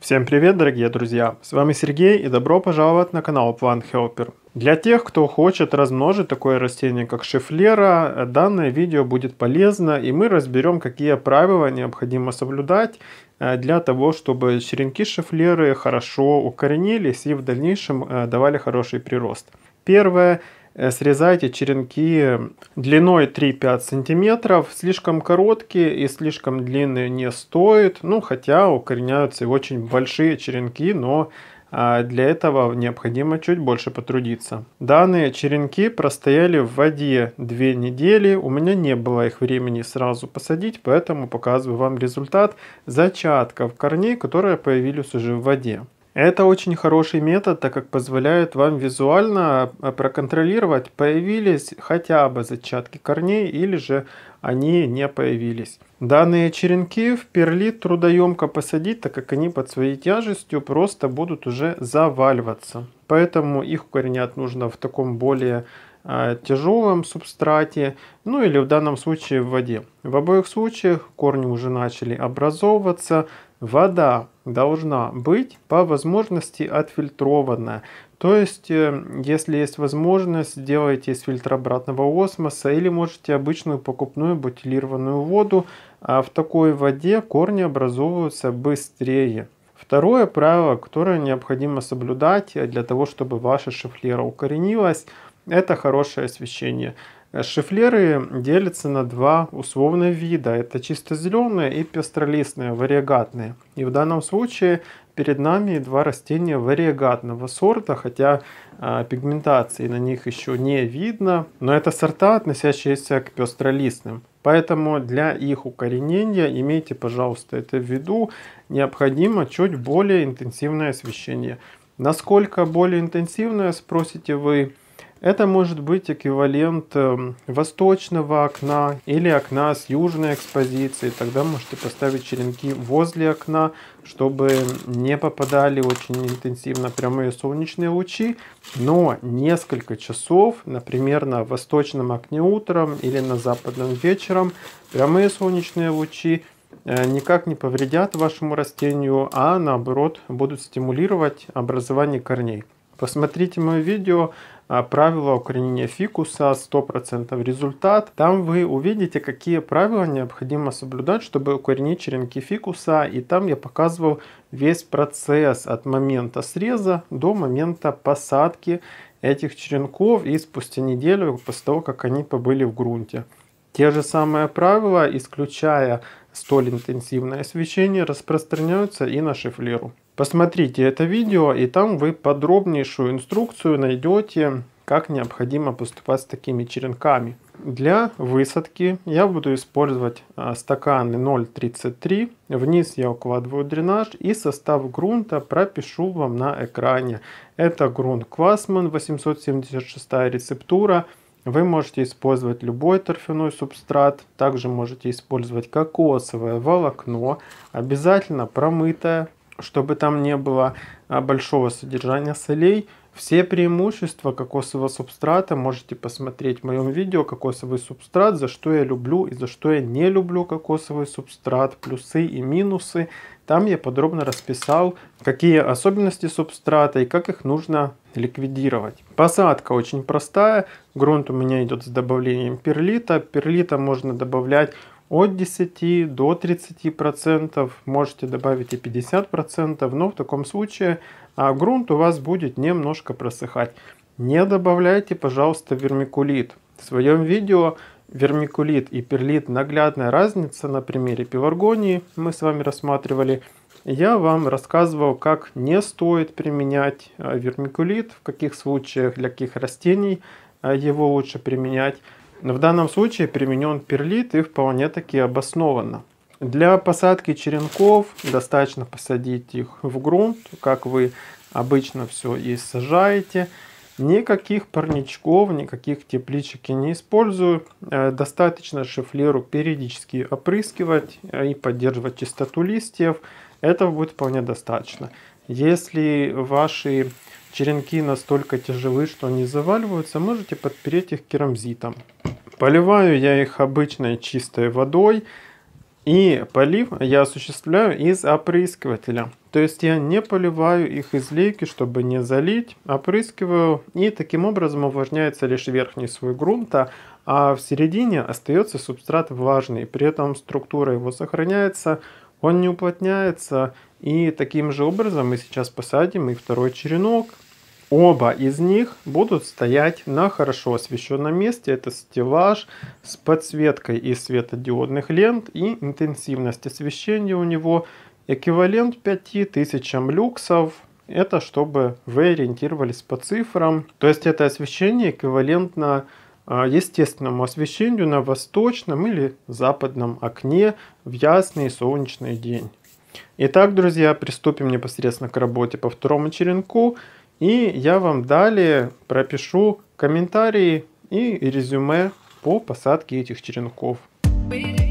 Всем привет, дорогие друзья! С вами Сергей и добро пожаловать на канал Plant Helper. Для тех, кто хочет размножить такое растение, как шифлера, данное видео будет полезно, и мы разберем, какие правила необходимо соблюдать э, для того, чтобы черенки шифлеры хорошо укоренились и в дальнейшем э, давали хороший прирост. Первое – Э, срезайте черенки длиной 3-5 сантиметров. Слишком короткие и слишком длинные не стоит. Ну, хотя укореняются и очень большие черенки, но а, для этого необходимо чуть больше потрудиться. Данные черенки простояли в воде 2 недели. У меня не было их времени сразу посадить, поэтому показываю вам результат зачатков корней, которые появились уже в воде. Это очень хороший метод, так как позволяет вам визуально а, а, проконтролировать, появились хотя бы зачатки корней или же они не появились. Данные черенки в перлит трудоемко посадить, так как они под своей тяжестью просто будут уже заваливаться. Поэтому их укоренять нужно в таком более а, тяжелом субстрате, ну или в данном случае в воде. В обоих случаях корни уже начали образовываться, вода должна быть по возможности отфильтрованная. То есть, э, если есть возможность, делайте из фильтра обратного осмоса или можете обычную покупную бутилированную воду. А в такой воде корни образовываются быстрее. Второе правило, которое необходимо соблюдать э, для того, чтобы ваша шифлера укоренилась, это хорошее освещение. Шифлеры делятся на два условных вида. Это чисто зеленые и пестролистные, вариагатные. И в данном случае перед нами два растения вариагатного сорта, хотя э, пигментации на них еще не видно. Но это сорта, относящиеся к пестролистным. Поэтому для их укоренения, имейте, пожалуйста, это в виду, необходимо чуть более интенсивное освещение. Насколько более интенсивное, спросите вы, это может быть эквивалент эм, восточного окна или окна с южной экспозицией. Тогда можете поставить черенки возле окна, чтобы не попадали очень интенсивно прямые солнечные лучи. Но несколько часов, например, на восточном окне утром или на западном вечером, прямые солнечные лучи э, никак не повредят вашему растению, а наоборот будут стимулировать образование корней. Посмотрите мое видео а, правила укоренения фикуса 100% результат. Там вы увидите, какие правила необходимо соблюдать, чтобы укоренить черенки фикуса. И там я показывал весь процесс от момента среза до момента посадки этих черенков и спустя неделю после того, как они побыли в грунте. Те же самые правила, исключая столь интенсивное освещение, распространяются и на шифлеру. Посмотрите это видео, и там вы подробнейшую инструкцию найдете, как необходимо поступать с такими черенками. Для высадки я буду использовать а, стаканы 0,33, вниз я укладываю дренаж и состав грунта пропишу вам на экране. Это грунт Квасман 876 рецептура, вы можете использовать любой торфяной субстрат, также можете использовать кокосовое волокно, обязательно промытое, чтобы там не было а, большого содержания солей. Все преимущества кокосового субстрата можете посмотреть в моем видео «Кокосовый субстрат», за что я люблю и за что я не люблю кокосовый субстрат, плюсы и минусы. Там я подробно расписал, какие особенности субстрата и как их нужно ликвидировать. Посадка очень простая. Грунт у меня идет с добавлением перлита. Перлита можно добавлять от 10 до 30 процентов, можете добавить и 50 процентов, но в таком случае а, грунт у вас будет немножко просыхать. Не добавляйте, пожалуйста, вермикулит. В своем видео вермикулит и перлит наглядная разница на примере пеларгонии мы с вами рассматривали. Я вам рассказывал, как не стоит применять а, вермикулит, в каких случаях, для каких растений а, его лучше применять. В данном случае применен перлит и вполне таки обоснованно. Для посадки черенков достаточно посадить их в грунт, как вы обычно все и сажаете. Никаких парничков, никаких тепличек я не использую. Э, достаточно шифлеру периодически опрыскивать э, и поддерживать чистоту листьев. Этого будет вполне достаточно. Если ваши черенки настолько тяжелы, что они заваливаются, можете подпереть их керамзитом. Поливаю я их обычной чистой водой. И полив я осуществляю из опрыскивателя. То есть я не поливаю их из лейки, чтобы не залить, опрыскиваю и таким образом увлажняется лишь верхний слой грунта, а в середине остается субстрат влажный, при этом структура его сохраняется, он не уплотняется и таким же образом мы сейчас посадим и второй черенок, Оба из них будут стоять на хорошо освещенном месте. Это стеллаж с подсветкой из светодиодных лент и интенсивность освещения у него эквивалент 5000 люксов. Это чтобы вы ориентировались по цифрам. То есть это освещение эквивалентно а, естественному освещению на восточном или западном окне в ясный солнечный день. Итак, друзья, приступим непосредственно к работе по второму черенку. И я вам далее пропишу комментарии и резюме по посадке этих черенков. Thank